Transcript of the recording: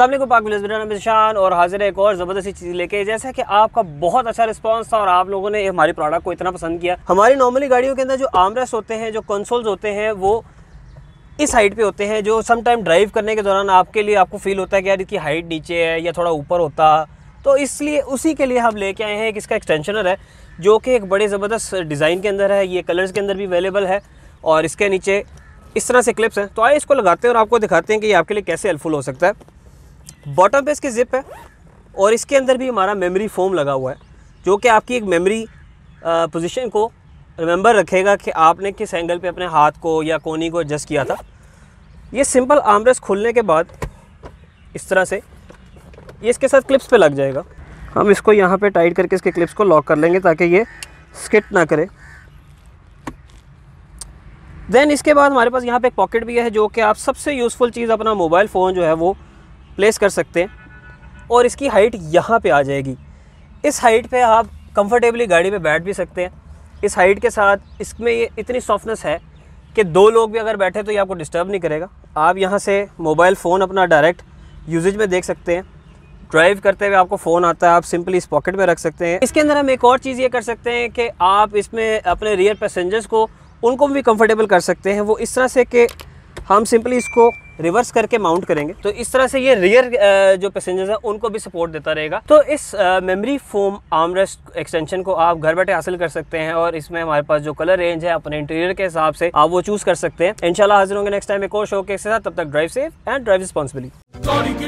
असल पाक विलेज और हाजिर एक और ज़बरदस्ती चीज़ लेके जैसा कि आपका बहुत अच्छा रिस्पांस था और आप लोगों ने हमारे प्रोडक्ट को इतना पसंद किया हमारी नॉर्मली गाड़ियों के अंदर जो आमरेस होते हैं जो कंसोल्स होते हैं वो इस हाइट पे होते हैं जो समटाइम ड्राइव करने के दौरान आपके लिए आपको फील होता है कि यार इसकी हाइट नीचे है या थोड़ा ऊपर होता तो इसलिए उसी के लिए हम लेके आए हैं कि इसका एक्सटेंशनर है जो कि एक बड़े ज़बरदस्त डिज़ाइन के अंदर है ये कलर्स के अंदर भी अवेलेबल है और इसके नीचे इस तरह से क्लिप्स हैं तो आए इसको लगाते हैं और आपको दिखाते हैं कि ये आपके लिए कैसे हेल्पफुल हो सकता है बॉटम पे इसकी ज़िप है और इसके अंदर भी हमारा मेमोरी फोम लगा हुआ है जो कि आपकी एक मेमोरी पोजीशन को रिमेंबर रखेगा कि आपने किस एंगल पे अपने हाथ को या कोनी को एडजस्ट किया था ये सिंपल आमरस खुलने के बाद इस तरह से ये इसके साथ क्लिप्स पे लग जाएगा हम इसको यहाँ पे टाइट करके इसके क्लिप्स को लॉक कर लेंगे ताकि ये स्किट ना करे देन इसके बाद हमारे पास यहाँ पे एक पॉकेट भी है जो कि आप सबसे यूज़फुल चीज़ अपना मोबाइल फ़ोन जो है वो प्लेस कर सकते हैं और इसकी हाइट यहाँ पे आ जाएगी इस हाइट पे आप कंफर्टेबली गाड़ी पे बैठ भी सकते हैं इस हाइट के साथ इसमें ये इतनी सॉफ्टनेस है कि दो लोग भी अगर बैठे तो ये आपको डिस्टर्ब नहीं करेगा आप यहाँ से मोबाइल फ़ोन अपना डायरेक्ट यूजेज में देख सकते हैं ड्राइव करते हुए आपको फ़ोन आता है आप सिंपली इस पॉकेट में रख सकते हैं इसके अंदर हम एक और चीज़ ये कर सकते हैं कि आप इसमें अपने रियर पैसेंजर्स को उनको भी कंफर्टेबल कर सकते हैं वो इस तरह से कि हम सिंपली इसको रिवर्स करके माउंट करेंगे तो इस तरह से ये रियर जो पैसेंजर्स हैं उनको भी सपोर्ट देता रहेगा तो इस मेमोरी फोम आर्मरेस्ट एक्सटेंशन को आप घर बैठे हासिल कर सकते हैं और इसमें हमारे पास जो कलर रेंज है अपने इंटीरियर के हिसाब से आप वो चूज कर सकते हैं इनशाला हाजिर होंगे नेक्स्ट टाइम एक और शो के साथ तब तक drive safe and drive responsibility